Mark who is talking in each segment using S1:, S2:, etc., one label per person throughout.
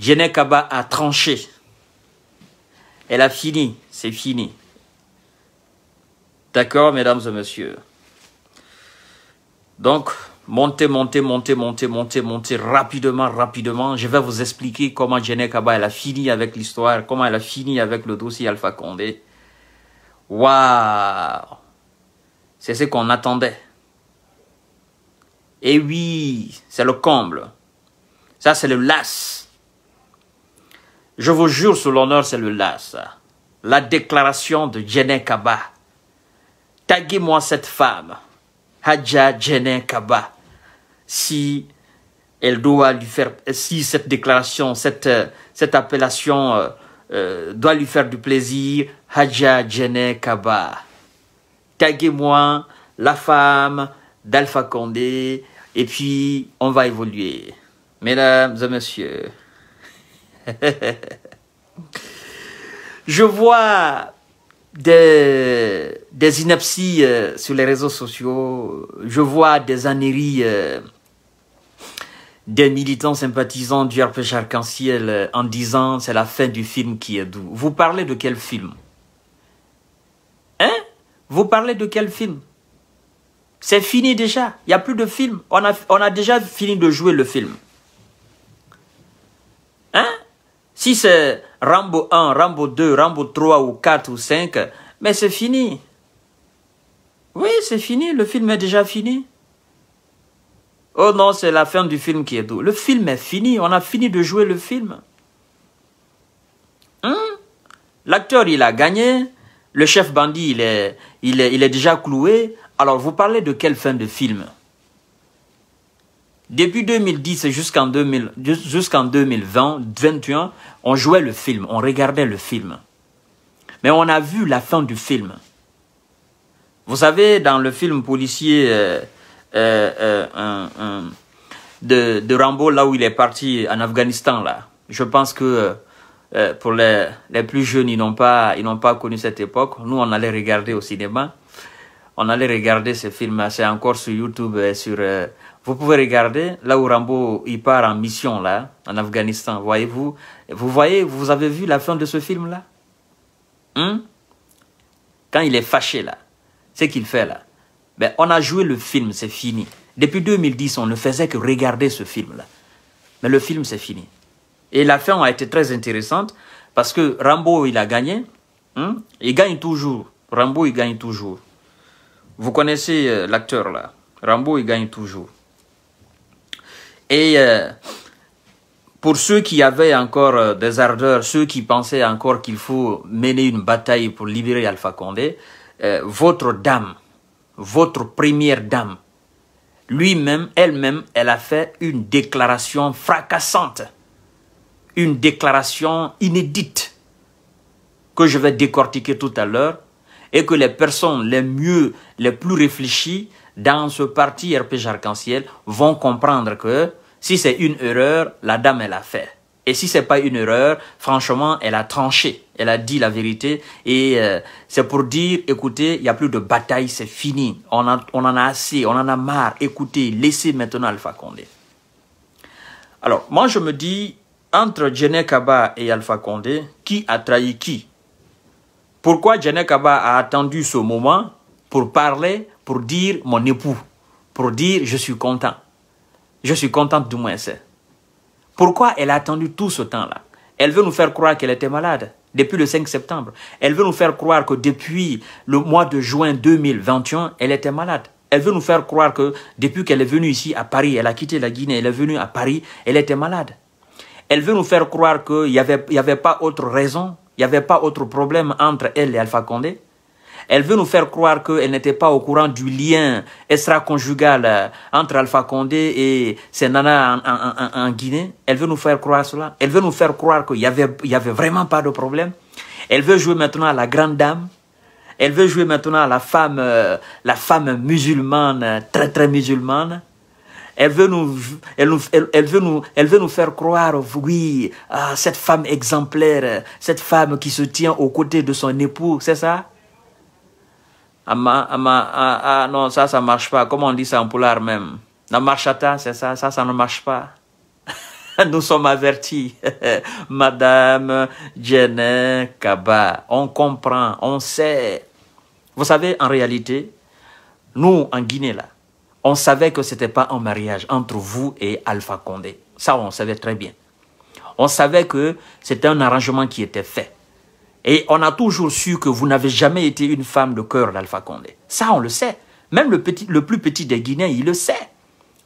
S1: Jenekaba a tranché. Elle a fini, c'est fini. D'accord, mesdames et messieurs. Donc, montez, montez, montez, montez, montez, montez rapidement, rapidement. Je vais vous expliquer comment Jenekaba Kaba elle a fini avec l'histoire, comment elle a fini avec le dossier Alpha Condé. Waouh C'est ce qu'on attendait. Et oui, c'est le comble. Ça, c'est le las. Je vous jure sur l'honneur c'est le las. La déclaration de Jené Kaba. Taguez-moi cette femme, Hadja Jené Kaba, si elle doit lui faire, si cette déclaration, cette, cette appellation euh, euh, doit lui faire du plaisir, Hadja Jené Kaba. Taguez-moi la femme d'Alpha Condé, et puis on va évoluer. Mesdames et messieurs, Je vois des, des inepties euh, sur les réseaux sociaux. Je vois des anéries euh, des militants sympathisants du RPG Arc-en-Ciel euh, en disant c'est la fin du film qui est doux. Vous parlez de quel film Hein Vous parlez de quel film C'est fini déjà. Il n'y a plus de film. On a, on a déjà fini de jouer le film. Hein si c'est Rambo 1, Rambo 2, Rambo 3 ou 4 ou 5, mais c'est fini. Oui, c'est fini, le film est déjà fini. Oh non, c'est la fin du film qui est doux. Le film est fini, on a fini de jouer le film. Hein? L'acteur, il a gagné, le chef bandit, il est, il il est déjà cloué. Alors, vous parlez de quelle fin de film depuis 2010 jusqu'en 2020, 21, on jouait le film, on regardait le film. Mais on a vu la fin du film. Vous savez, dans le film policier euh, euh, euh, de, Rambo, là où il est parti en Afghanistan, là, je pense que pour les, les, plus jeunes, ils n'ont pas, pas connu cette époque. Nous, on allait regarder au cinéma. On allait regarder ce film. C'est encore sur YouTube, et sur vous pouvez regarder là où Rambo il part en mission là, en Afghanistan. Voyez-vous, vous voyez, vous avez vu la fin de ce film là hein? Quand il est fâché là, ce qu'il fait là. mais ben, on a joué le film, c'est fini. Depuis 2010, on ne faisait que regarder ce film là. Mais le film, c'est fini. Et la fin a été très intéressante parce que Rambo, il a gagné. Hein? Il gagne toujours. Rambo, il gagne toujours. Vous connaissez euh, l'acteur là. Rambo, il gagne toujours. Et euh, pour ceux qui avaient encore euh, des ardeurs, ceux qui pensaient encore qu'il faut mener une bataille pour libérer Alpha Condé, euh, votre dame, votre première dame, lui-même, elle-même, elle a fait une déclaration fracassante, une déclaration inédite que je vais décortiquer tout à l'heure et que les personnes les mieux, les plus réfléchies dans ce parti RPG Arc-en-Ciel vont comprendre que si c'est une erreur, la dame, elle a fait. Et si c'est pas une erreur, franchement, elle a tranché, elle a dit la vérité. Et euh, c'est pour dire, écoutez, il n'y a plus de bataille, c'est fini. On, on, en a assez, on en a marre. Écoutez, laissez maintenant Alpha Condé. Alors, moi, je me dis, entre Jené Kaba et Alpha Condé, qui a trahi qui Pourquoi Jené Kaba a attendu ce moment pour parler, pour dire mon époux, pour dire je suis content je suis contente du moins. Pourquoi elle a attendu tout ce temps-là Elle veut nous faire croire qu'elle était malade depuis le 5 septembre. Elle veut nous faire croire que depuis le mois de juin 2021, elle était malade. Elle veut nous faire croire que depuis qu'elle est venue ici à Paris, elle a quitté la Guinée, elle est venue à Paris, elle était malade. Elle veut nous faire croire qu'il n'y avait, avait pas autre raison, il n'y avait pas autre problème entre elle et Alpha Condé. Elle veut nous faire croire qu'elle n'était pas au courant du lien extra-conjugal euh, entre Alpha Condé et ses en, Guinée. Elle veut nous faire croire cela. Elle veut nous faire croire qu'il n'y avait, il y avait vraiment pas de problème. Elle veut jouer maintenant à la grande dame. Elle veut jouer maintenant à la femme, euh, la femme musulmane, très très musulmane. Elle veut nous, elle, veut nous, elle veut nous faire croire, oui, cette femme exemplaire, cette femme qui se tient aux côtés de son époux, c'est ça ah, non ça ça marche pas comment on dit ça en polar même la marchata c'est ça ça ça ne marche pas nous sommes avertis madame Jenna Kaba on comprend on sait vous savez en réalité nous en Guinée là on savait que c'était pas un mariage entre vous et Alpha Condé ça on savait très bien on savait que c'était un arrangement qui était fait et on a toujours su que vous n'avez jamais été une femme de cœur d'Alpha Condé. Ça, on le sait. Même le, petit, le plus petit des Guinéens, il le sait.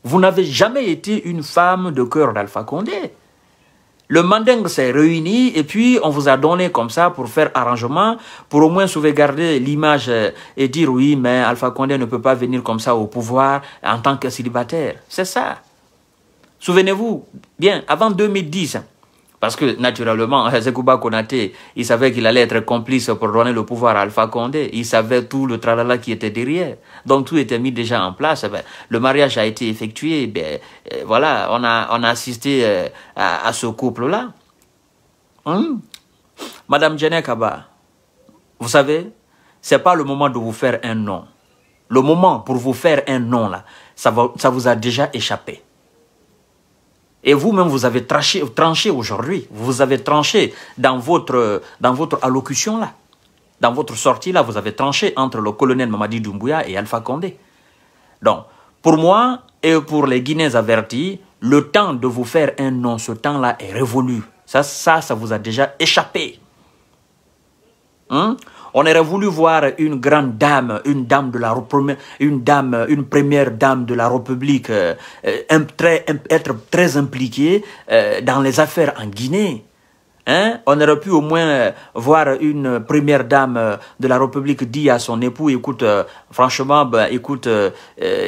S1: Vous n'avez jamais été une femme de cœur d'Alpha Condé. Le Mandingue s'est réuni et puis on vous a donné comme ça pour faire arrangement, pour au moins sauvegarder l'image euh, et dire oui, mais Alpha Condé ne peut pas venir comme ça au pouvoir en tant que célibataire. C'est ça. Souvenez-vous, bien, avant 2010, parce que naturellement, Hezekouba Konaté, il savait qu'il allait être complice pour donner le pouvoir à Alpha Condé. Il savait tout le tralala qui était derrière. Donc tout était mis déjà en place. Eh ben, le mariage a été effectué. Eh ben, eh, voilà, on a, on a assisté à, ce couple-là. Hein? Madame Jeanne Kaba, vous savez, ce n'est pas le moment de vous faire un nom. Le moment pour vous faire un nom, là, ça, va, ça vous a déjà échappé. Et vous-même, vous avez tranché, aujourd'hui. Vous avez tranché dans votre, dans votre allocution là. Dans votre sortie là, vous avez tranché entre le colonel Mamadi Doumbouya et Alpha Condé. Donc, pour moi et pour les Guinéens avertis, le temps de vous faire un nom, ce temps-là est révolu. Ça, ça, ça vous a déjà échappé. Hein? On aurait voulu voir une grande dame, une dame de la une dame, une première dame de la République euh, euh, être très impliquée euh, dans les affaires en Guinée. Hein? On aurait pu au moins voir une première dame de la République dire à son époux, écoute, franchement, ben, écoute,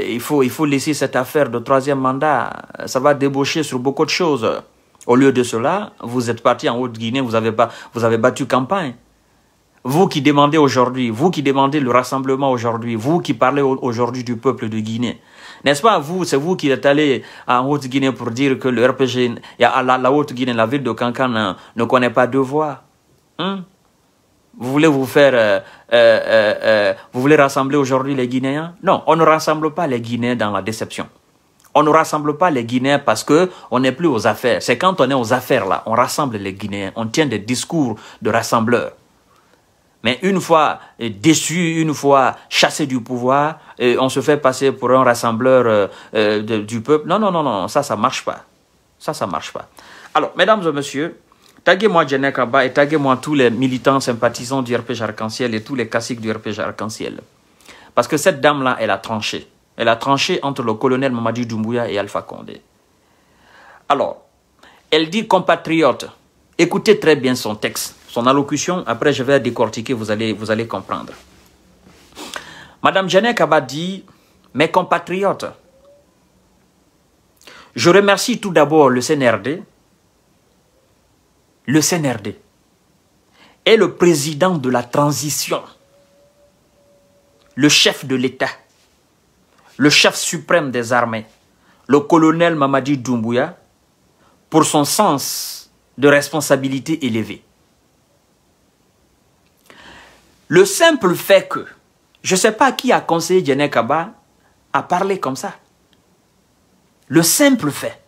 S1: il, faut, il faut laisser cette affaire de troisième mandat, ça va débaucher sur beaucoup de choses. Au lieu de cela, vous êtes parti en Haute-Guinée, vous vous avez battu campagne. Vous qui demandez aujourd'hui, vous qui demandez le rassemblement aujourd'hui, vous qui parlez aujourd'hui du peuple de Guinée, n'est-ce pas vous, c'est vous qui êtes allé en Haute-Guinée pour dire que le RPG, la, la Haute-Guinée, la ville de Kankan, hein, ne, connaît pas de voix. Hein? Vous voulez vous faire, euh, euh, euh, vous voulez rassembler aujourd'hui les Guinéens Non, on ne rassemble pas les Guinéens dans la déception. On ne rassemble pas les Guinéens parce que on n'est plus aux affaires. C'est quand on est aux affaires là, on rassemble les Guinéens, on tient des discours de rassembleurs. Mais une fois euh, déçu, une fois chassé du pouvoir, euh, on se fait passer pour un rassembleur euh, du peuple. Non, non, non, non, ça, ça marche pas. Ça, ça marche pas. Alors, mesdames et messieurs, taguez-moi Djené Kaba et taguez-moi tous les militants sympathisants du RPG Arc-en-Ciel et tous les classiques du RPG Arc-en-Ciel. Parce que cette dame-là, elle a tranché. Elle a tranché entre le colonel Mamadou Doumbouya et Alpha Condé. Alors, elle dit compatriotes, écoutez très bien son texte son allocution. Après, je vais décortiquer, vous allez, vous allez comprendre. Madame Janek a dit, mes compatriotes, je remercie tout d'abord le CNRD, le CNRD est le président de la transition, le chef de l'État, le chef suprême des armées, le colonel Mamadi Doumbouya, pour son sens de responsabilité élevé. Le simple fait que, je ne sais pas qui a conseillé Djené Kaba à parler comme ça. Le simple fait.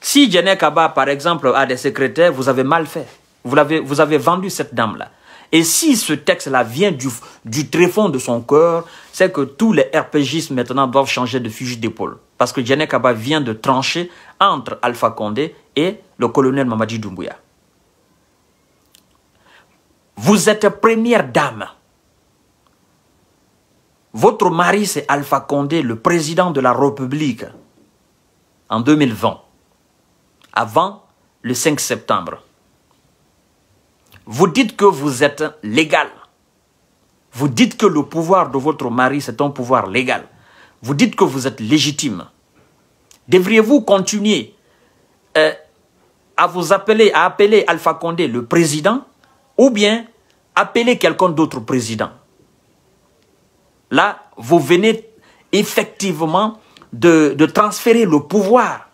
S1: Si Djené Kaba, par exemple, a des secrétaires, vous avez mal fait. Vous avez, vous avez vendu cette dame-là. Et si ce texte-là vient du, du tréfonds de son cœur, c'est que tous les RPGistes maintenant doivent changer de fusil d'épaule. Parce que Djené Kaba vient de trancher entre Alpha Condé et le colonel Mamadi Doumbouya. Vous êtes première dame. Votre mari, c'est Alpha Condé, le président de la République, en 2020, avant le 5 septembre. Vous dites que vous êtes légal. Vous dites que le pouvoir de votre mari, c'est un pouvoir légal. Vous dites que vous êtes légitime. Devriez-vous continuer euh, à vous appeler, à appeler Alpha Condé le président ou bien appeler quelqu'un d'autre président. Là, vous venez effectivement de, transférer le pouvoir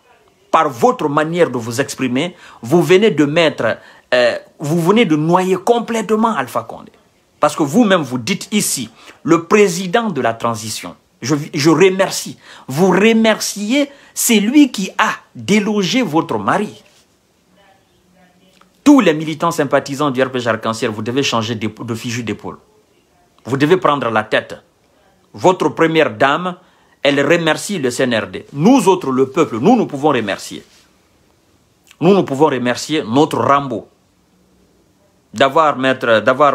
S1: par votre manière de vous exprimer. Vous venez de mettre, euh, vous venez de noyer complètement Alpha Condé. Parce que vous-même, vous dites ici, le président de la transition, je, je remercie. Vous remerciez, c'est lui qui a délogé votre mari tous les militants sympathisants du RPG Arc-en-Ciel, vous devez changer de, de fichu d'épaule. Vous devez prendre la tête. Votre première dame, elle remercie le CNRD. Nous autres, le peuple, nous, nous pouvons remercier. Nous, nous pouvons remercier notre Rambo d'avoir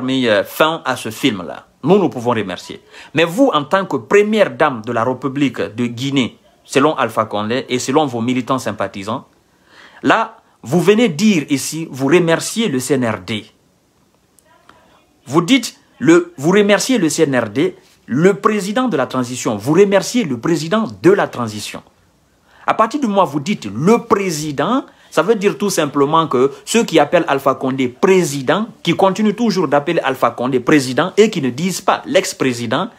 S1: mis euh, fin à ce film-là. Nous, nous pouvons remercier. Mais vous, en tant que première dame de la République de Guinée, selon Alpha Condé et selon vos militants sympathisants, là, vous venez dire ici, vous remerciez le CNRD. Vous dites, le, vous remerciez le CNRD, le président de la transition. Vous remerciez le président de la transition. À partir du moment où vous dites le président, ça veut dire tout simplement que ceux qui appellent Alpha Condé président, qui continuent toujours d'appeler Alpha Condé président et qui ne disent pas l'ex-président,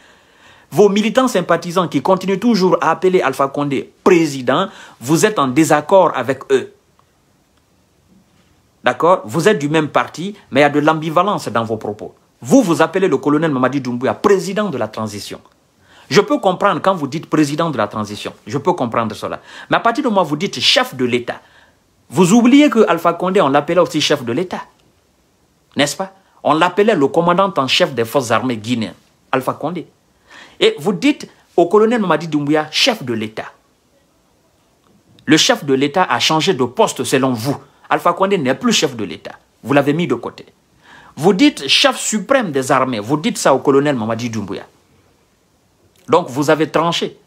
S1: vos militants sympathisants qui continuent toujours à appeler Alpha Condé président, vous êtes en désaccord avec eux. D'accord Vous êtes du même parti, mais il y a de l'ambivalence dans vos propos. Vous, vous appelez le colonel Mamadi Doumbouya président de la transition. Je peux comprendre quand vous dites président de la transition. Je peux comprendre cela. Mais à partir de moi, vous dites chef de l'État, vous oubliez que Alpha Condé, on l'appelait aussi chef de l'État. N'est-ce pas On l'appelait le commandant en chef des forces armées guinéennes, Alpha Condé. Et vous dites au colonel Mamadi Doumbouya, chef de l'État. Le chef de l'État a changé de poste selon vous. Alpha Condé n'est plus chef de l'État. Vous l'avez mis de côté. Vous dites chef suprême des armées. Vous dites ça au colonel Mamadi Doumbouya. Donc vous avez tranché.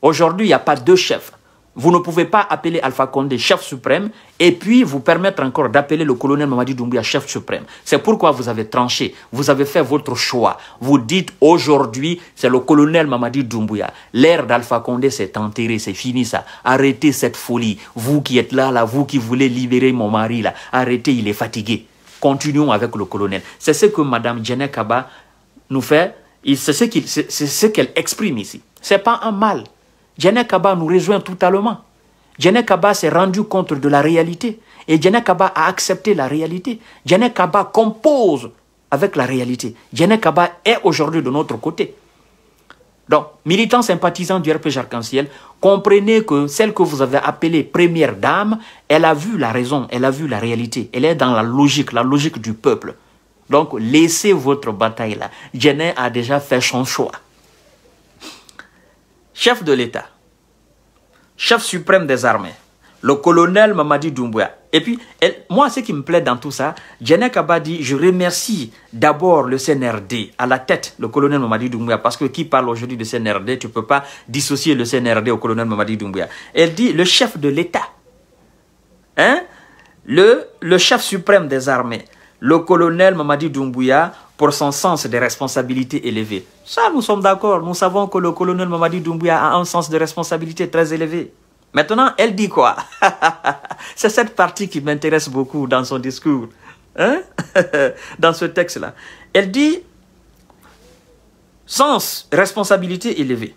S1: Aujourd'hui, il n'y a pas deux chefs. Vous ne pouvez pas appeler Alpha Condé chef suprême et puis vous permettre encore d'appeler le colonel Mamadi Doumbouya chef suprême. C'est pourquoi vous avez tranché, vous avez fait votre choix. Vous dites aujourd'hui, c'est le colonel Mamadi Doumbouya. L'ère d'Alpha Condé s'est enterrée, c'est fini ça. Arrêtez cette folie. Vous qui êtes là, là, vous qui voulez libérer mon mari là, arrêtez, il est fatigué. Continuons avec le colonel. C'est ce que Madame Djené Kaba nous fait, c'est ce qu'elle exprime ici. C'est pas un mal. Jenna Kaba nous rejoint totalement. Jenna Kaba s'est rendu compte de la réalité et Jenna Kaba a accepté la réalité. Jenna Kaba compose avec la réalité. Jenna Kaba est aujourd'hui de notre côté. Donc, militants sympathisants du RPG Arc-en-Ciel, comprenez que celle que vous avez appelée première dame, elle a vu la raison, elle a vu la réalité, elle est dans la logique, la logique du peuple. Donc, laissez votre bataille là. Jenna a déjà fait son choix chef de l'État, chef suprême des armées, le colonel Mamadi Doumbouya. Et puis, moi, ce qui me plaît dans tout ça, Djené Kaba dit, je remercie d'abord le CNRD, à la tête, le colonel Mamadi Doumbouya, parce que qui parle aujourd'hui de CNRD, tu ne peux pas dissocier le CNRD au colonel Mamadi Doumbouya. Elle dit, le chef de l'État, hein? le, le chef suprême des armées, le colonel Mamadi Doumbouya, pour son sens de responsabilité élevé. Ça, nous sommes d'accord. Nous savons que le colonel Mamadi Doumbouya a un sens de responsabilité très élevé. Maintenant, elle dit quoi C'est cette partie qui m'intéresse beaucoup dans son discours, hein? dans ce texte-là. Elle dit sens, responsabilité élevée.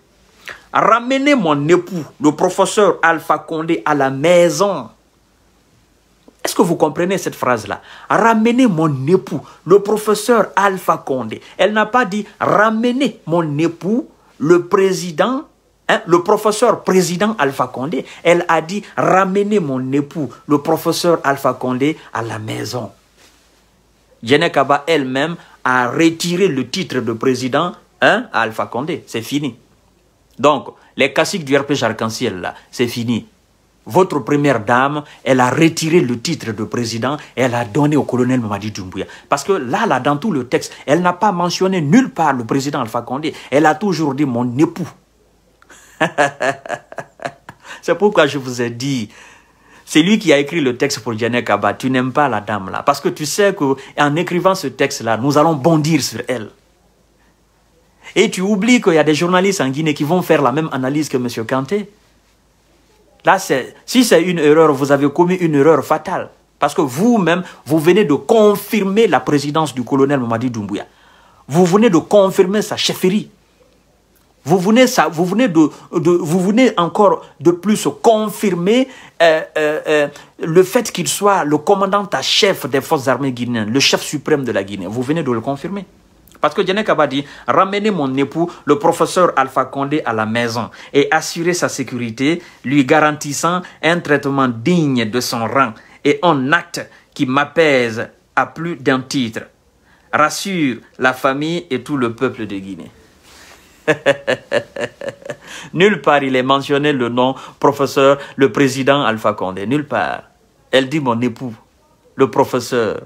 S1: Ramenez mon époux, le professeur Alpha Condé, à la maison est-ce que vous comprenez cette phrase-là Ramenez mon époux, le professeur Alpha Condé. Elle n'a pas dit ramenez mon époux, le président hein, le professeur président Alpha Condé, elle a dit ramenez mon époux, le professeur Alpha Condé, à la maison. Kaba elle-même a retiré le titre de président à hein, Alpha Condé. C'est fini. Donc, les classiques du RPG Arc-en-Ciel, là, c'est fini votre première dame, elle a retiré le titre de président et elle a donné au colonel Mamadi Doumbouya. Parce que là, là, dans tout le texte, elle n'a pas mentionné nulle part le président Alpha Condé. Elle a toujours dit mon époux. C'est pourquoi je vous ai dit, c'est lui qui a écrit le texte pour Janet Kaba. Tu n'aimes pas la dame là. Parce que tu sais qu'en écrivant ce texte-là, nous allons bondir sur elle. Et tu oublies qu'il y a des journalistes en Guinée qui vont faire la même analyse que M. Kanté. Là, si c'est une erreur, vous avez commis une erreur fatale. Parce que vous-même, vous venez de confirmer la présidence du colonel Mamadi Doumbouya. Vous venez de confirmer sa chefferie. Vous venez, ça, vous venez, de, vous venez encore de plus confirmer euh, euh, euh, le fait qu'il soit le commandant à chef des forces armées guinéennes, le chef suprême de la Guinée. Vous venez de le confirmer. Parce que Djanek Kaba dit, ramener mon époux, le professeur Alpha Condé, à la maison et assurer sa sécurité, lui garantissant un traitement digne de son rang et un acte qui m'apaise à plus d'un titre. Rassure la famille et tout le peuple de Guinée. Nulle part il est mentionné le nom professeur, le président Alpha Condé. Nulle part. Elle dit mon époux, le professeur,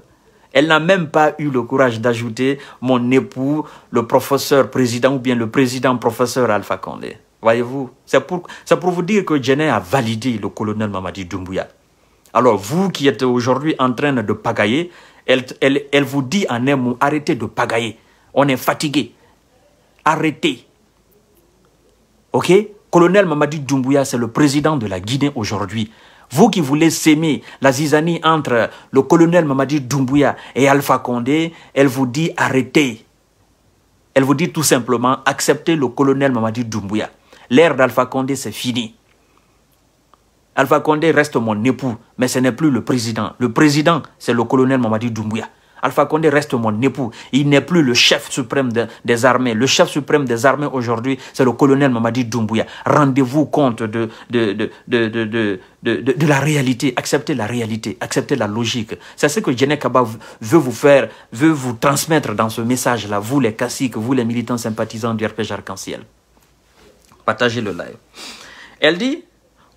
S1: elle n'a même pas eu le courage d'ajouter mon époux, le professeur président ou bien le président professeur Alpha Condé. Voyez-vous, c'est pour, vous dire que Jenner a validé le colonel Mamadi Doumbouya. Alors vous qui êtes aujourd'hui en train de pagailler, elle, vous dit en un mot, arrêtez de pagailler. On est fatigué. Arrêtez. Ok Colonel Mamadi Doumbouya, c'est le président de la Guinée aujourd'hui. Vous qui voulez s'aimer la zizanie entre le colonel Mamadi Doumbouya et Alpha Condé, elle vous dit arrêtez. Elle vous dit tout simplement acceptez le colonel Mamadi Doumbouya. L'ère d'Alpha Condé, c'est fini. Alpha Condé reste mon époux, mais ce n'est plus le président. Le président, c'est le colonel Mamadi Doumbouya. Alpha Condé reste mon époux. Il n'est plus le chef suprême des armées. Le chef suprême des armées aujourd'hui, c'est le colonel Mamadi Doumbouya. Rendez-vous compte de, de, la réalité, Acceptez la réalité, Acceptez la logique. C'est ce que je Kaba veut vous faire, veut vous transmettre dans ce message-là, vous les caciques, vous les militants sympathisants du RPG Arc-en-Ciel. Partagez le live. Elle dit,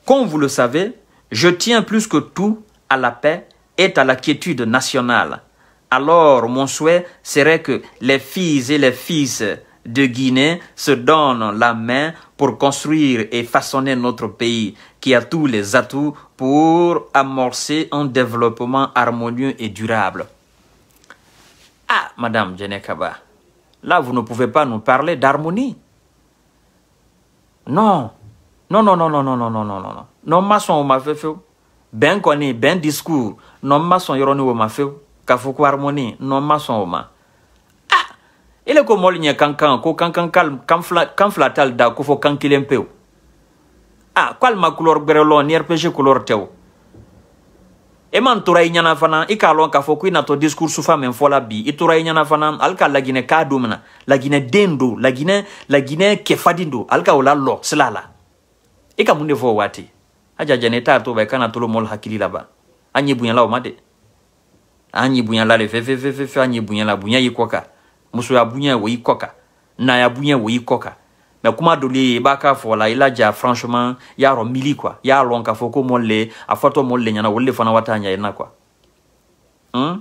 S1: comme vous le savez, je tiens plus que tout à la paix et à la quiétude nationale alors mon souhait serait que les filles et les fils de Guinée se donnent la main pour construire et façonner notre pays qui a tous les atouts pour amorcer un développement harmonieux et durable. Ah, Madame Jenekaba, là vous ne pouvez pas nous parler d'harmonie. Non, non, non, non, non, non, non, non, non, non, non, on m'a fait, ben connaît, ben discours, non, maçons, on m'a fait, k'a fɔ ko harmonie non ma sɔn o ma ah ele ko mɔlu ɲɛ kankan ko kankan kan fila kan fila t'ale da ko fɔ kan kelen pewu ah ko ale ma couleur gbɛrɛ lɔn ni rpg couleur tɛ o e man tora i ɲɛna fana i k'a lɔn k'a fɔ ko i natɔ discourse fa min fɔla bi i tora i ɲɛna fana hali ka laginɛ k'a don mina laginɛ den do laginɛ laginɛ kɛfadin do hali ka o la lɔ sila la i ka mun de fɔ o waati a jajɛnɛ i t'a to ba kana tolo mɔlu hakili laban an ɲɛ bonyala o ma de an ye bonya la le fɛfɛfɛfɛ an ye bonya la bonya y'i kɔ kan musoya bonya o y'i kɔ kan naya bonya o y'i kɔ kuma doli b'a k'a la i franchement y'a rɔ mili quoi y'a lɔn foko molle, ko a fɔtɔ molle, fana wata taa na quoi hmm?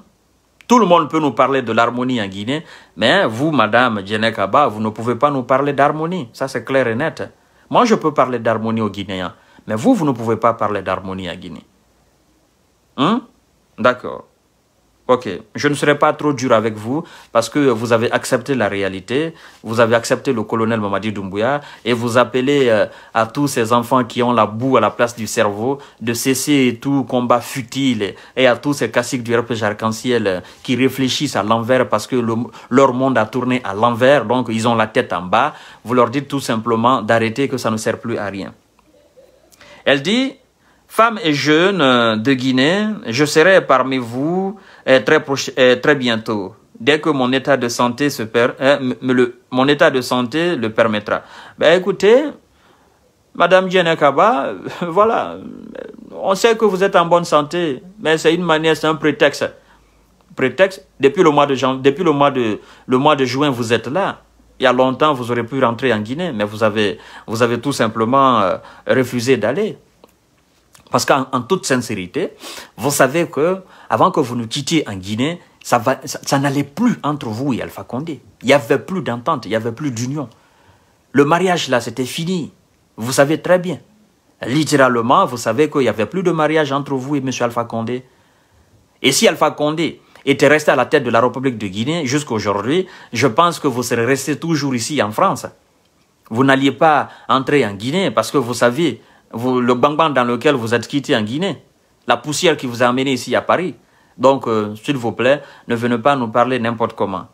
S1: Tout le monde peut nous parler de l'harmonie en Guinée, mais vous, madame Djenekaba, vous ne pouvez pas nous parler d'harmonie. Ça, c'est clair et net. Moi, je peux parler d'harmonie aux Guinéens, mais vous, vous ne pouvez pas parler d'harmonie à Guinée. Hein? D'accord. Ok, je ne serai pas trop dur avec vous parce que vous avez accepté la réalité, vous avez accepté le colonel Mamadi Doumbouya et vous appelez euh, à tous ces enfants qui ont la boue à la place du cerveau de cesser tout combat futile et à tous ces classiques du RPG arc-en-ciel euh, qui réfléchissent à l'envers parce que leur monde a tourné à l'envers, donc ils ont la tête en bas. Vous leur dites tout simplement d'arrêter que ça ne sert plus à rien. Elle dit, femmes et jeunes de Guinée, je serai parmi vous très, bientôt dès que mon état de santé se hein, le... mon état de santé le permettra. Ben écoutez, Madame Djenekaba, voilà, on sait que vous êtes en bonne santé, mais c'est une manière, c'est un prétexte. Prétexte, depuis le mois de depuis le mois de le mois de juin, vous êtes là. Il y a longtemps, vous auriez pu rentrer en Guinée, mais vous avez vous avez tout simplement euh, refusé d'aller. Parce qu'en toute sincérité, vous savez que avant que vous nous quittiez en Guinée, ça, n'allait plus entre vous et Alpha Condé. Il n'y avait plus d'entente, il n'y avait plus d'union. Le mariage, là, c'était fini. Vous savez très bien. Littéralement, vous savez qu'il n'y avait plus de mariage entre vous et M. Alpha Condé. Et si Alpha Condé était resté à la tête de la République de Guinée jusqu'à aujourd'hui, je pense que vous serez resté toujours ici en France. Vous n'alliez pas entrer en Guinée parce que vous saviez le bang-bang dans lequel vous êtes quitté en Guinée, la poussière qui vous a amené ici à Paris. Donc, euh, s'il vous plaît, ne venez pas nous parler n'importe comment.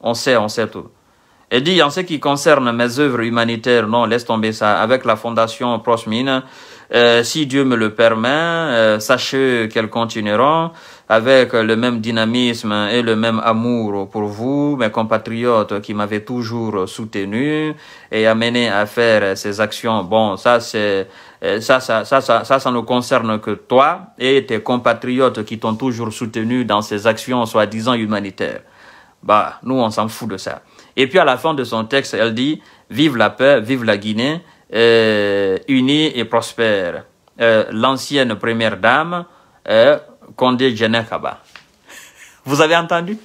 S1: On sait, on sait tout. Et dit, en ce qui concerne mes œuvres humanitaires, non, laisse tomber ça. Avec la fondation Proche Mine, euh, si Dieu me le permet, euh, sachez qu'elles continueront avec le même dynamisme et le même amour pour vous, mes compatriotes qui m'avaient toujours soutenu et amené à faire ces actions. Bon, ça euh, ça ça, ça, ça, ça, ça ne concerne que toi et tes compatriotes qui t'ont toujours soutenu dans ces actions soi-disant humanitaires. Bah, nous, on s'en fout de ça. Et puis à la fin de son texte, elle dit, vive la paix, vive la Guinée, euh, unie et prospère. Euh, l'ancienne première dame, euh, Condé Djenekaba. Vous avez entendu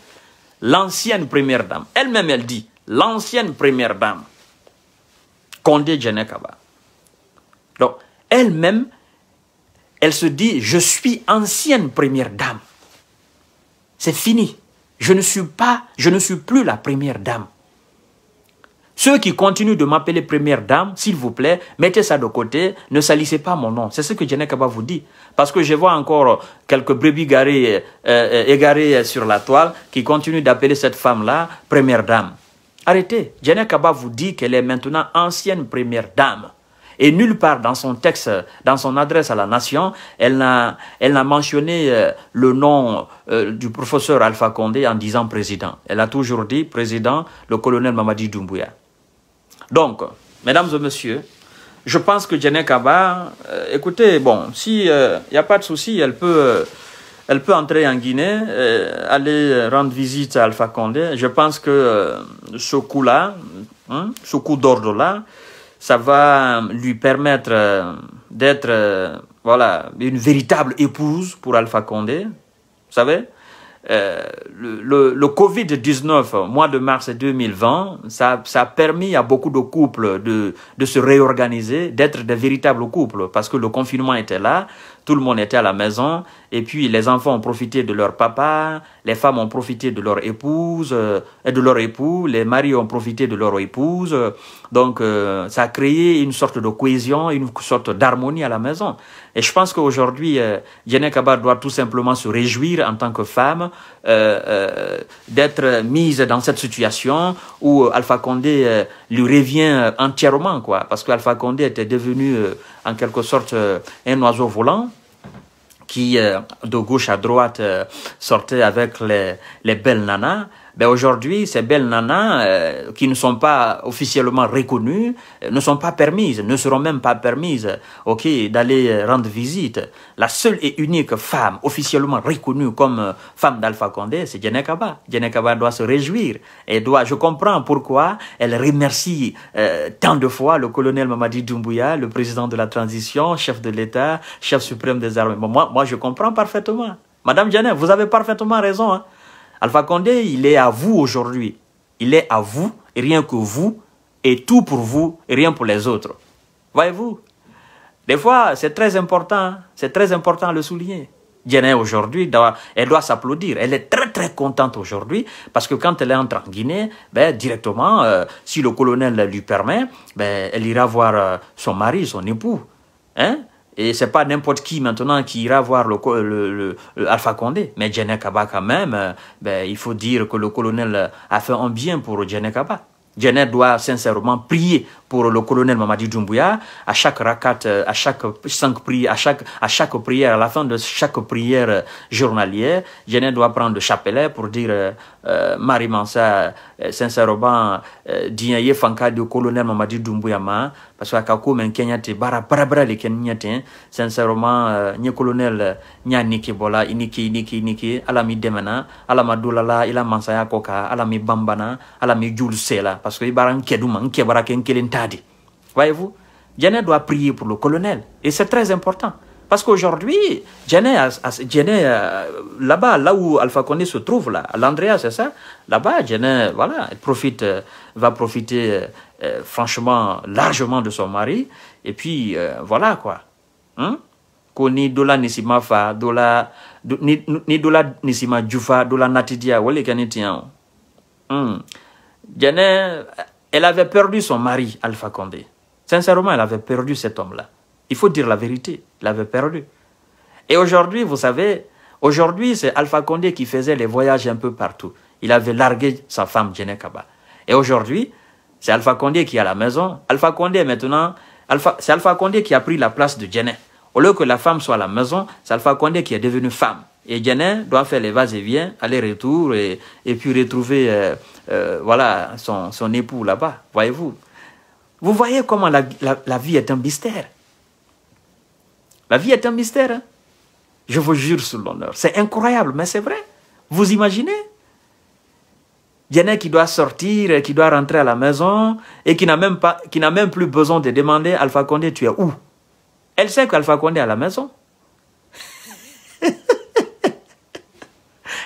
S1: L'ancienne première dame. Elle-même, elle dit l'ancienne première dame, Condé Djenekaba. Donc, elle-même, elle se dit Je suis ancienne première dame. C'est fini. Je ne suis pas, je ne suis plus la première dame. Ceux qui continuent de m'appeler première dame, s'il vous plaît, mettez ça de côté, ne salissez pas mon nom. C'est ce que Jeanne Kaba vous dit. Parce que je vois encore euh, quelques brebis euh, euh, égarés sur la toile qui continuent d'appeler cette femme-là première dame. Arrêtez. Jeanne Kaba vous dit qu'elle est maintenant ancienne première dame. Et nulle part dans son texte, dans son adresse à la nation, elle n'a, mentionné le nom du professeur Alpha Condé en disant président. Elle a toujours dit président, le colonel Mamadi Doumbouya. Donc, mesdames et messieurs, je pense que Jenny Kaba, euh, écoutez, bon, s'il n'y euh, a pas de souci, elle peut, euh, elle peut entrer en Guinée, aller rendre visite à Alpha Condé. Je pense que ce coup-là, hein, ce coup d'ordre-là, ça va lui permettre d'être voilà, une véritable épouse pour Alpha Condé, vous savez euh, le, le, le Covid-19, mois de mars 2020, ça, ça a permis à beaucoup de couples de se réorganiser, d'être des véritables couples, parce que le confinement était là, tout le monde était à la maison. Et puis les enfants ont profité de leur papa, les femmes ont profité de leur épouse, euh, de leur époux, les maris ont profité de leur épouse. Donc euh, ça a créé une sorte de cohésion, une sorte d'harmonie à la maison. Et je pense qu'aujourd'hui, euh, Jenna doit tout simplement se réjouir en tant que femme euh, euh, d'être mise dans cette situation où Alpha Condé lui revient entièrement, quoi, parce qu'Alpha Condé était devenu en quelque sorte euh, un oiseau volant qui, euh, de gauche à droite, euh, sortait avec les, belles nanas ben aujourd'hui, ces belles nanas euh, qui ne sont pas officiellement reconnues euh, ne sont pas permises, ne seront même pas permises ok, d'aller rendre visite. La seule et unique femme officiellement reconnue comme euh, femme d'Alpha Condé, c'est Djenekaba. Kaba doit se réjouir et doit, je comprends pourquoi elle remercie euh, tant de fois le colonel Mamadi Doumbouya, le président de la transition, chef de l'État, chef suprême des armées. moi, moi, je comprends parfaitement. Madame Djené, vous avez parfaitement raison. Hein. Alpha Condé, il est à vous aujourd'hui. Il est à vous, rien que vous, et tout pour vous, et rien pour les autres. Voyez-vous Des fois, c'est très important, c'est très important de le souligner. Diana, aujourd'hui, elle doit s'applaudir. Elle est très très contente aujourd'hui parce que quand elle entre en Guinée, ben, directement, euh, si le colonel lui permet, ben, elle ira voir euh, son mari, son époux. Hein? Et c'est pas n'importe qui maintenant qui ira voir le, le, le, Alpha Condé. Mais Djené Kaba quand même, euh, ben, il faut dire que le colonel a fait un bien pour Djené Kaba. Djené doit sincèrement prier pour le colonel Mamadi Doumbouya. À chaque rakat, à chaque cinq prières, à chaque, à chaque prière, à la fin de chaque prière journalière, Jeanne doit prendre le chapelet pour dire euh, euh Marie Mansa, euh, sincèrement, euh, Dinaye Fanka du colonel Mamadi Doumbouya ma, parce que Kako Kenyate, bara bara bara les Kenyate, hein. sincèrement, ni colonel, ni Niki Bola, Iniki, Iniki, Iniki, Alami Demena, Alama Doulala, Ila Mansaya Koka, Alami Bambana, Alami Julsela, parce que Ibaran Kedouman, Kebaraken Kelenta, Voyez-vous, Djenné doit prier pour le colonel. Et c'est très important. Parce qu'aujourd'hui, Djenné, euh, là-bas, là où Alpha Condé se trouve, là, l'Andrea, c'est ça, là-bas, Djenné, voilà, profite, euh, va profiter euh, franchement, largement de son mari. Et puis, voilà quoi. Hein? Koni dola nisima fa dola ni, ni dola nisima jufa dola natidia wale kanitian hein? hmm. Elle avait perdu son mari, Alpha Condé. Sincèrement, elle avait perdu cet homme-là. Il faut dire la vérité, elle l'avait perdu. Et aujourd'hui, vous savez, aujourd'hui, c'est Alpha Condé qui faisait les voyages un peu partout. Il avait largué sa femme, Kaba. Et aujourd'hui, c'est Alpha Condé qui a la maison. Alpha Condé, maintenant, c'est Alpha Condé qui a pris la place de Djené. Au lieu que la femme soit à la maison, c'est Alpha Condé qui est devenue femme. Et Guénin doit faire les vas-et-vient, aller-retour, et, puis retrouver euh, euh, voilà, son, son époux là-bas, voyez-vous. Vous voyez comment la, vie est un mystère. La vie est un mystère. Hein. Je vous jure sur l'honneur. C'est incroyable, mais c'est vrai. Vous imaginez Guénin qui doit sortir, qui doit rentrer à la maison, et qui n'a même, même plus besoin de demander Alpha Condé, tu es où Elle sait qu'Alpha Condé est à la maison.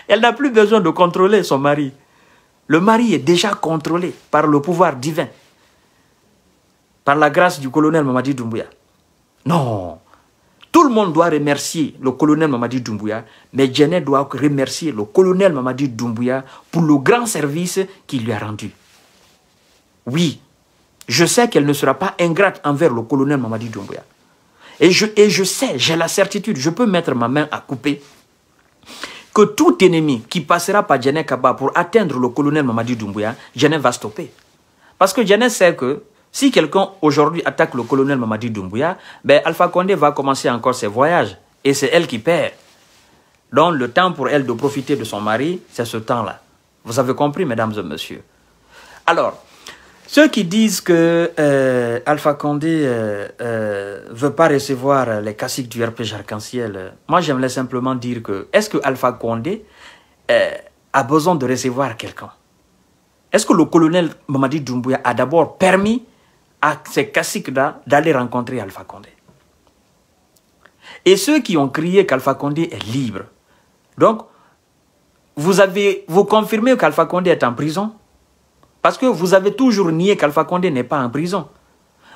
S1: Elle n'a plus besoin de contrôler son mari. Le mari est déjà contrôlé par le pouvoir divin, par la grâce du colonel Mamadi Doumbouya. Non, tout le monde doit remercier le colonel Mamadi Doumbouya, mais Djené doit remercier le colonel Mamadi Doumbouya pour le grand service qu'il lui a rendu. Oui, je sais qu'elle ne sera pas ingrate envers le colonel Mamadi Doumbouya. Et je, et je sais, j'ai la certitude, je peux mettre ma main à couper que tout ennemi qui passera par Janet Kaba pour atteindre le colonel Mamadi Doumbouya, Janet va stopper. Parce que Janet sait que si quelqu'un aujourd'hui attaque le colonel Mamadi Doumbouya, ben Alpha Condé va commencer encore ses voyages et c'est elle qui perd. Donc le temps pour elle de profiter de son mari, c'est ce temps-là. Vous avez compris, mesdames et messieurs. Alors, ceux qui disent que euh, Alpha Condé ne euh, euh, veut pas recevoir les caciques du RPG Arc-en-Ciel, moi j'aimerais simplement dire que est-ce que Alpha Condé a besoin de recevoir quelqu'un Est-ce que le colonel Mamadi Doumbouya a d'abord permis à ces caciques-là d'aller rencontrer Alpha Condé et ceux qui ont crié qu'Alpha Condé est libre. Donc, vous, avez, vous confirmez qu'Alpha Condé est en prison parce que vous avez toujours nié qu'Alpha Condé n'est pas en prison.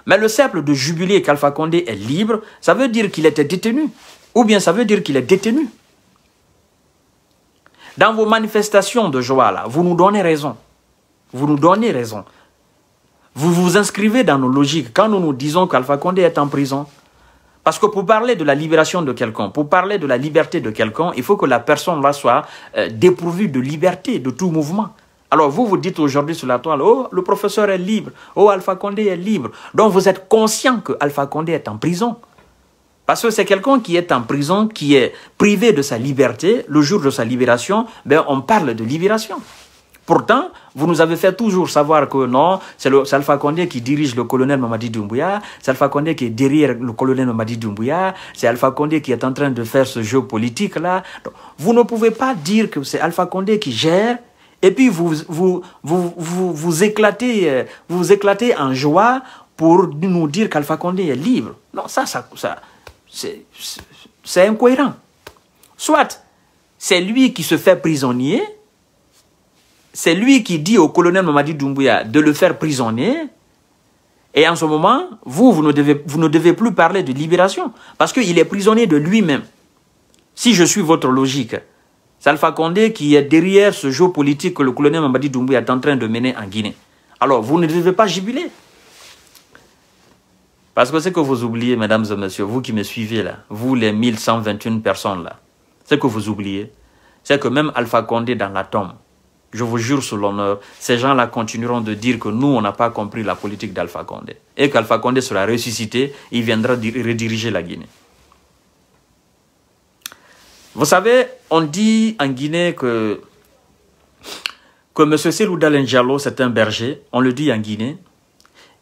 S1: Mais le simple de jubiler qu'Alpha Condé est libre, ça veut dire qu'il était détenu. Ou bien ça veut dire qu'il est détenu. Dans vos manifestations de joie, là, vous nous donnez raison. Vous nous donnez raison. Vous vous inscrivez dans nos logiques quand nous nous disons qu'Alpha Condé est en prison. Parce que pour parler de la libération de quelqu'un, pour parler de la liberté de quelqu'un, il faut que la personne là soit euh, dépourvue de liberté, de tout mouvement. Alors vous vous dites aujourd'hui sur la toile, oh, le professeur est libre, oh, Alpha Condé est libre. Donc vous êtes conscient que Alpha Condé est en prison. Parce que c'est quelqu'un qui est en prison, qui est privé de sa liberté. Le jour de sa libération, ben, on parle de libération. Pourtant, vous nous avez fait toujours savoir que non, c'est Alpha Condé qui dirige le colonel Mamadi Doumbouya, c'est Alpha Condé qui est derrière le colonel Mamadi Doumbouya, c'est Alpha Condé qui est en train de faire ce jeu politique-là. Vous ne pouvez pas dire que c'est Alpha Condé qui gère et puis vous vous, vous, vous, éclatez, euh, vous éclatez en joie pour nous dire qu'Alpha Condé est libre. Non, ça, ça, ça c'est incohérent. Soit c'est lui qui se fait prisonnier, c'est lui qui dit au colonel Mamadi Doumbouya de le faire prisonnier, et en ce moment, vous, vous ne devez, vous ne devez plus parler de libération, parce qu'il est prisonnier de lui-même. Si je suis votre logique, c'est Alpha Condé qui est derrière ce jeu politique que le colonel Mamadi Doumbouya est en train de mener en Guinée. Alors, vous ne devez pas jubiler. Parce que ce que vous oubliez, mesdames et messieurs, vous qui me suivez là, vous les 1121 personnes là, ce que vous oubliez, c'est que même Alpha Condé dans la tombe, je vous jure sur l'honneur, ces gens-là continueront de dire que nous, on n'a pas compris la politique d'Alpha Condé. Et qu'Alpha Condé sera ressuscité, il viendra rediriger la Guinée. Vous savez, on dit en Guinée que, que M. Selou Jalo c'est un berger. On le dit en Guinée.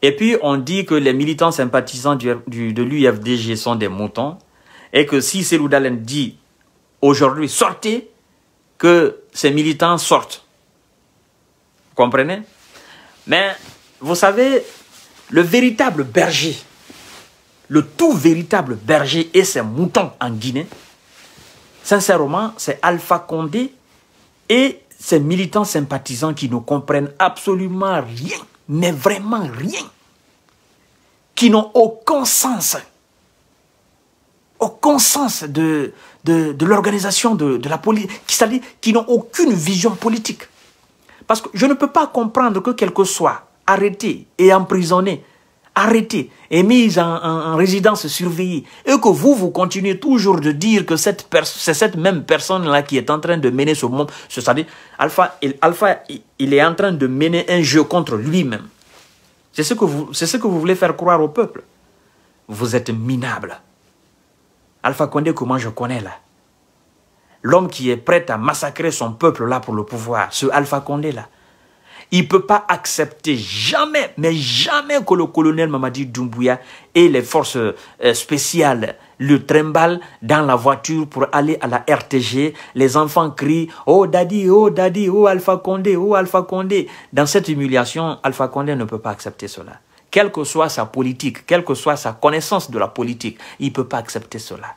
S1: Et puis, on dit que les militants sympathisants du, de l'UFDG sont des moutons. Et que si Selou dit aujourd'hui, sortez, que ces militants sortent. Vous comprenez Mais vous savez, le véritable berger, le tout véritable berger et ses moutons en Guinée, Sincèrement, c'est Alpha Condé et ses militants sympathisants qui ne comprennent absolument rien, mais vraiment rien, qui n'ont aucun sens, aucun sens de, de, l'organisation de, la police, qui n'ont aucune vision politique. Parce que je ne peux pas comprendre que quelque soit arrêté et emprisonné arrêté et mis en, résidence surveillée, et que vous, vous continuez toujours de dire que cette c'est cette même personne-là qui est en train de mener ce monde, cest à Alpha, il, Alpha, il est en train de mener un jeu contre lui-même. C'est ce, que vous, ce que vous voulez faire croire au peuple. Vous êtes minable. Alpha Condé, comment je connais là L'homme qui est prêt à massacrer son peuple là pour le pouvoir, ce Alpha Condé là, il ne peut pas accepter jamais, mais jamais que le colonel Mamadi Doumbouya et les forces euh, spéciales le trimballent dans la voiture pour aller à la RTG. Les enfants crient « Oh Daddy, oh Daddy, oh Alpha Condé, oh Alpha Condé !» Dans cette humiliation, Alpha Condé ne peut pas accepter cela. Quelle que soit sa politique, quelle que soit sa connaissance de la politique, il ne peut pas accepter cela.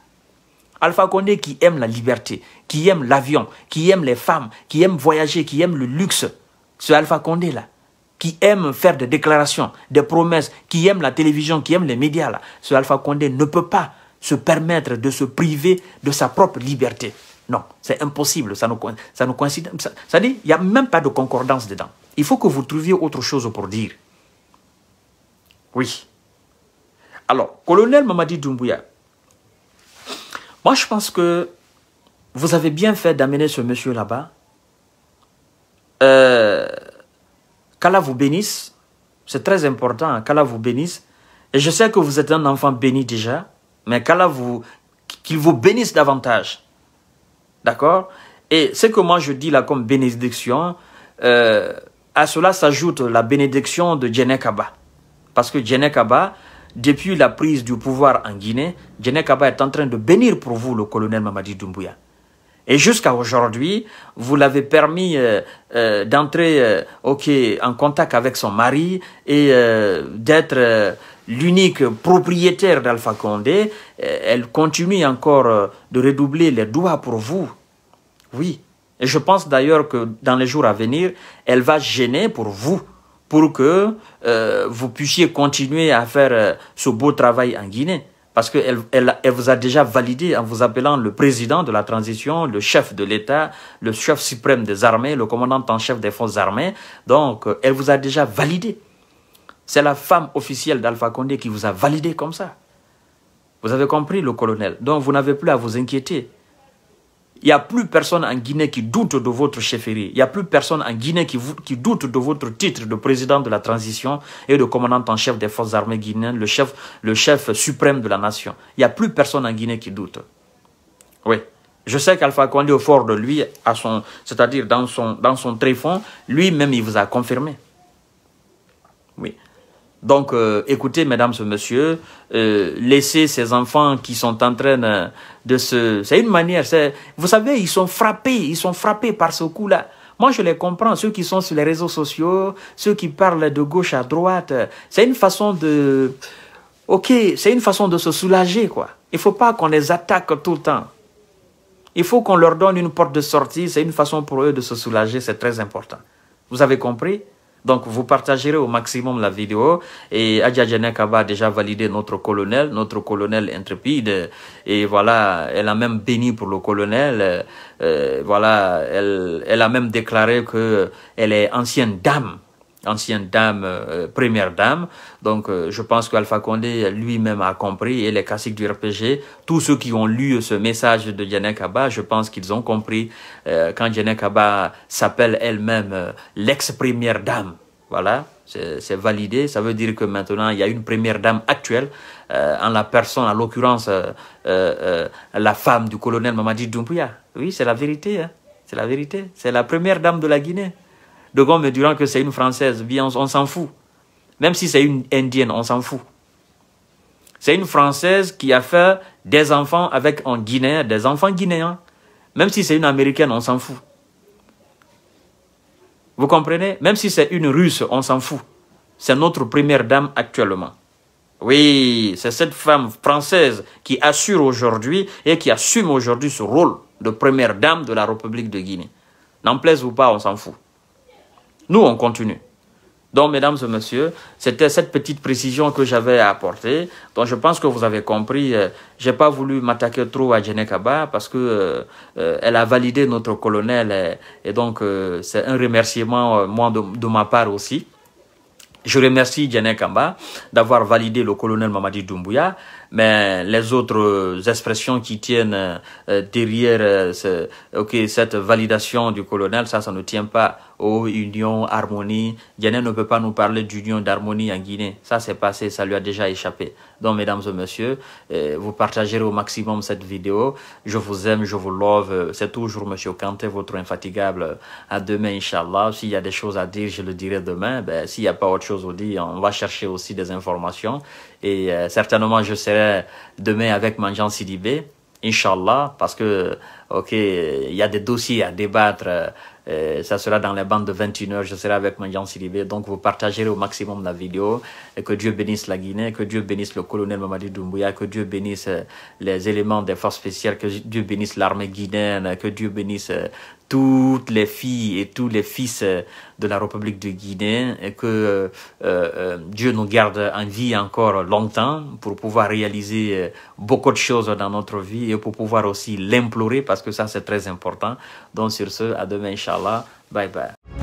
S1: Alpha Condé qui aime la liberté, qui aime l'avion, qui aime les femmes, qui aime voyager, qui aime le luxe, ce Alpha Condé là, qui aime faire des déclarations, des promesses, qui aime la télévision, qui aime les médias là, ce Alpha Condé ne peut pas se permettre de se priver de sa propre liberté. Non, c'est impossible, ça nous ça nous coïncide ça, dit, il n'y a même pas de concordance dedans. Il faut que vous trouviez autre chose pour dire. Oui. Alors, colonel Mamadi Doumbouya, moi je pense que vous avez bien fait d'amener ce monsieur là-bas euh, qu'Allah vous bénisse. C'est très important, hein, qu'Allah vous bénisse. Et je sais que vous êtes un enfant béni déjà, mais qu'Allah vous, qu'il vous bénisse davantage. D'accord Et ce que moi je dis là comme bénédiction, euh, à cela s'ajoute la bénédiction de Djené Kaba. Parce que Djené Kaba, depuis la prise du pouvoir en Guinée, Djené Kaba est en train de bénir pour vous le colonel Mamadi Doumbouya. Et jusqu'à aujourd'hui, vous l'avez permis euh, euh, d'entrer euh, en contact avec son mari et d'être l'unique propriétaire d'Alpha Condé. elle continue encore de redoubler les doigts pour vous. Oui. Et je pense d'ailleurs que dans les jours à venir, elle va gêner pour vous, pour que vous puissiez continuer à faire ce beau travail en Guinée parce qu'elle elle, vous a déjà validé en vous appelant le président de la transition, le chef de l'État, le chef suprême des armées, le commandant en chef des forces armées. Donc, euh, elle vous a déjà validé. C'est la femme officielle d'Alpha Condé qui vous a validé comme ça. Vous avez compris, le colonel. Donc, vous n'avez plus à vous inquiéter. Il n'y a plus personne en Guinée qui doute de votre chefferie. Il n'y a plus personne en Guinée qui, doute de votre titre de président de la transition et de commandant en chef des forces armées guinéennes, le chef, le chef suprême de la nation. Il n'y a plus personne en Guinée qui doute. Oui. Je sais qu'Alpha Condé, au fort de lui, c'est-à-dire dans son, dans son tréfonds, lui-même, il vous a confirmé. Donc, euh, écoutez, mesdames et messieurs, euh, laissez ces enfants qui sont en train euh, de se... C'est une manière, vous savez, ils sont frappés, ils sont frappés par ce coup-là. Moi, je les comprends, ceux qui sont sur les réseaux sociaux, ceux qui parlent de gauche à droite, c'est une façon de... Ok, c'est une façon de se soulager, quoi. Il ne faut pas qu'on les attaque tout le temps. Il faut qu'on leur donne une porte de sortie, c'est une façon pour eux de se soulager, c'est très important. Vous avez compris donc, vous partagerez au maximum la vidéo. Et Adja Kaba a déjà validé notre colonel, notre colonel intrépide. Et voilà, elle a même béni pour le colonel. Euh, voilà, elle, elle a même déclaré que elle est ancienne dame ancienne dame, euh, première dame. Donc, euh, je pense qu'Alpha Condé lui-même a compris et les classiques du RPG, tous ceux qui ont lu ce message de Yannick Abba, je pense qu'ils ont compris euh, quand Yannick Abba s'appelle elle-même l'ex-première dame. Voilà, c'est validé. Ça veut dire que maintenant, il y a une première dame actuelle en la personne, en l'occurrence, la femme du colonel Mamadi Doumbouya. Oui, c'est la vérité. Hein. C'est la vérité. C'est la première dame de la Guinée. De Gaulle me durant que c'est une Française, on s'en fout. Même si c'est une Indienne, on s'en fout. C'est une Française qui a fait des enfants avec un Guinéen, des enfants guinéens. Même si c'est une Américaine, on s'en fout. Vous comprenez Même si c'est une Russe, on s'en fout. C'est notre première dame actuellement. Oui, c'est cette femme française qui assure aujourd'hui et qui assume aujourd'hui ce rôle de première dame de la République de Guinée. N'en plaise ou pas, on s'en fout. Nous, on continue. Donc, mesdames et messieurs, c'était cette petite précision que j'avais à apporter. Donc, je pense que vous avez compris. je euh, J'ai pas voulu m'attaquer trop à Kamba, parce que euh, euh, elle a validé notre colonel et, donc c'est un remerciement moi de, ma part aussi. Je remercie Djené d'avoir validé le colonel Mamadi Doumbouya, mais les autres expressions qui tiennent derrière ce, cette validation du colonel, ça, ça ne tient pas oh union, harmonie. Diané ne peut pas nous parler d'union, d'harmonie en Guinée. Ça s'est passé, ça lui a déjà échappé. Donc mesdames et messieurs, eh, vous partagerez au maximum cette vidéo. Je vous aime, je vous love. C'est toujours Monsieur Kanté, votre infatigable. À demain, Inch'Allah. S'il y a des choses à dire, je le dirai demain. Ben, S'il n'y a pas autre chose à dire, on va chercher aussi des informations. Et euh, certainement, je serai demain avec Manjan Sidibé. Inch'Allah, parce que, ok, il y a des dossiers à débattre. Euh, euh, ça sera dans les bandes de 21h, je serai avec mon Mandian Silibé. Donc vous partagerez au maximum la vidéo. Et que Dieu bénisse la Guinée, que Dieu bénisse le colonel Mamadi Doumbouya, que Dieu bénisse euh, les éléments des forces spéciales, que Dieu bénisse l'armée guinéenne, que Dieu bénisse euh, toutes les filles et tous les fils euh, de la République de Guinée et que euh, euh, Dieu nous garde en vie encore longtemps pour pouvoir réaliser beaucoup de choses dans notre vie et pour pouvoir aussi l'implorer parce que ça c'est très important. Donc sur ce, à demain, Inch'Allah. Bye bye.